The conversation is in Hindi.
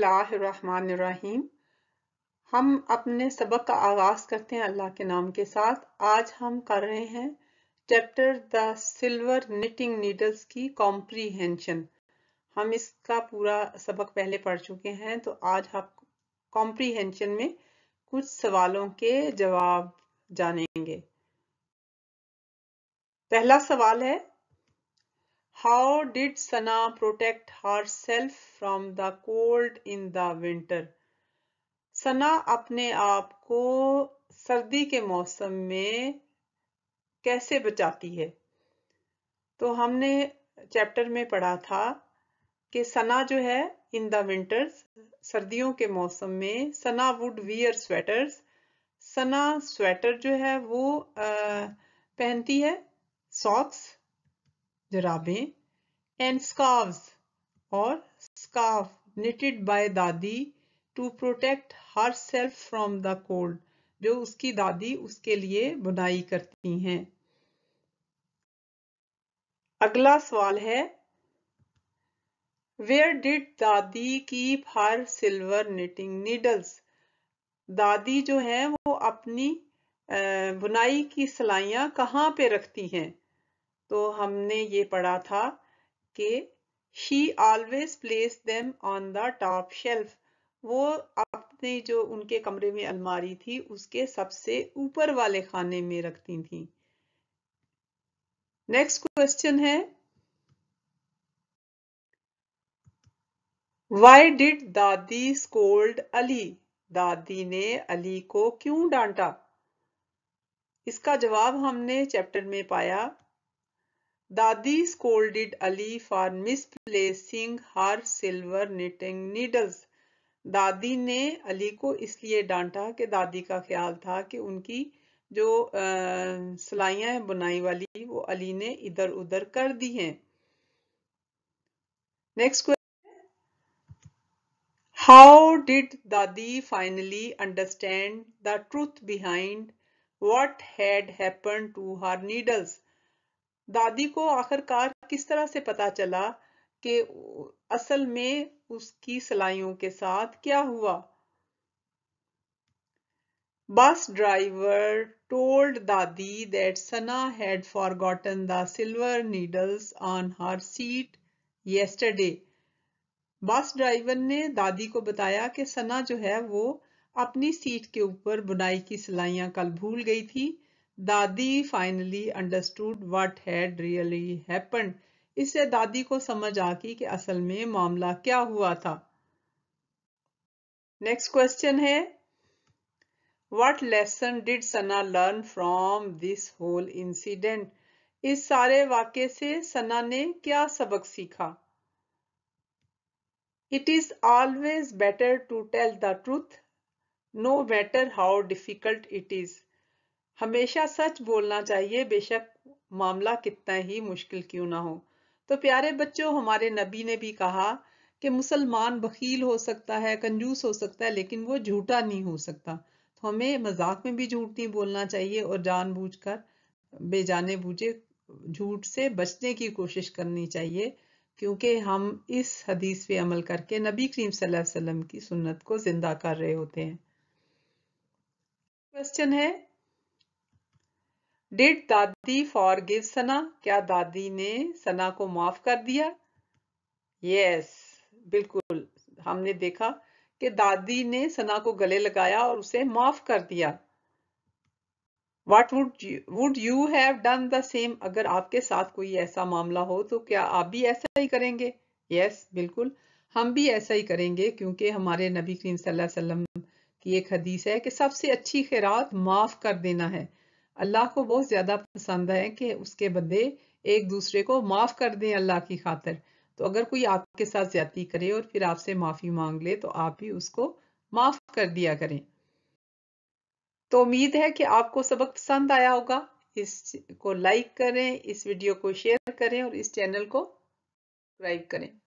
बसमीम हम अपने सबक का आगाज़ करते हैं अल्लाह के नाम के साथ आज हम कर रहे हैं chapter the silver knitting needles की कॉम्प्रीहेंशन हम इसका पूरा सबक पहले पढ़ चुके हैं तो आज आप कॉम्प्रीहेंशन में कुछ सवालों के जवाब जानेंगे पहला सवाल है How did Sana protect herself from the cold in the winter? सना अपने आप को सर्दी के मौसम में कैसे बचाती है तो हमने चैप्टर में पढ़ा था कि सना जो है इन द विंटर्स सर्दियों के मौसम में Sana wood wear sweaters Sana sweater जो है वो आ, पहनती है सॉक्स जराबें एंड स्कार्व्स और स्कार्फ निटेड बाय दादी protect herself from the cold जो उसकी दादी उसके लिए बुनाई करती हैं अगला सवाल है वेयर डिड दादी keep her silver knitting needles दादी जो है वो अपनी बुनाई की सिलाइया कहाँ पे रखती हैं तो हमने ये पढ़ा था कि she always place them on the top shelf वो अपने जो उनके कमरे में अलमारी थी उसके सबसे ऊपर वाले खाने में रखती थी नेक्स्ट क्वेश्चन है वाई डिड दादी स्कोल्ड अली दादी ने अली को क्यों डांटा इसका जवाब हमने चैप्टर में पाया Dadi scolded Ali for misplacing her silver knitting needles. दादी ने अली को इसलिए डांटा कि दादी का ख्याल था कि उनकी जो सिलाइया हैं बुनाई वाली वो अली ने इधर उधर कर दी हैं नेक्स्ट क्वेश्चन हाउ डिड दादी finally understand the truth behind what had happen to her needles दादी को आखिरकार किस तरह से पता चला कि असल में उसकी सलाइयों के साथ क्या हुआ बस ड्राइवर टोल्ड दादी that Sana had gotten the silver needles on her seat yesterday bus driver ने दादी को बताया कि सना जो है वो अपनी सीट के ऊपर बुनाई की सिलाइयां कल भूल गई थी दादी finally understood what had really happened इससे दादी को समझ आ गई कि असल में मामला क्या हुआ था नेक्स्ट क्वेश्चन है what lesson did Sana learn from this whole incident इस सारे वाक्य से सना ने क्या सबक सीखा it is always better to tell the truth no matter how difficult it is हमेशा सच बोलना चाहिए बेशक मामला कितना ही मुश्किल क्यों ना हो तो प्यारे बच्चों हमारे नबी ने भी कहा कि मुसलमान बकील हो सकता है कंजूस हो सकता है लेकिन वो झूठा नहीं हो सकता तो हमें मजाक में भी झूठ नहीं बोलना चाहिए और जानबूझकर बेजाने बूझे झूठ से बचने की कोशिश करनी चाहिए क्योंकि हम इस हदीस पे अमल करके नबी करीम सल्लल्लाहु अलैहि वसल्लम की सुन्नत को जिंदा कर रहे होते हैं क्वेश्चन है डिड दादी फॉर गिव सना क्या दादी ने सना को माफ कर दिया यस yes, बिल्कुल हमने देखा कि दादी ने सना को गले लगाया और उसे माफ कर दिया what would would you have done the same अगर आपके साथ कोई ऐसा मामला हो तो क्या आप भी ऐसा ही करेंगे यस yes, बिल्कुल हम भी ऐसा ही करेंगे क्योंकि हमारे नबी करीम सल्लल्लाहु अलैहि वसल्लम की एक हदीस है कि सबसे अच्छी खैरात माफ कर देना है अल्लाह को बहुत ज़्यादा पसंद है कि उसके बंदे एक दूसरे को माफ़ कर दें अल्लाह की खातर तो अगर कोई आपके साथ ज्यादा करे और फिर आपसे माफ़ी मांग ले तो आप भी उसको माफ़ कर दिया करें तो उम्मीद है कि आपको सबक पसंद आया होगा इस को लाइक करें इस वीडियो को शेयर करें और इस चैनल को सब्सक्राइब करें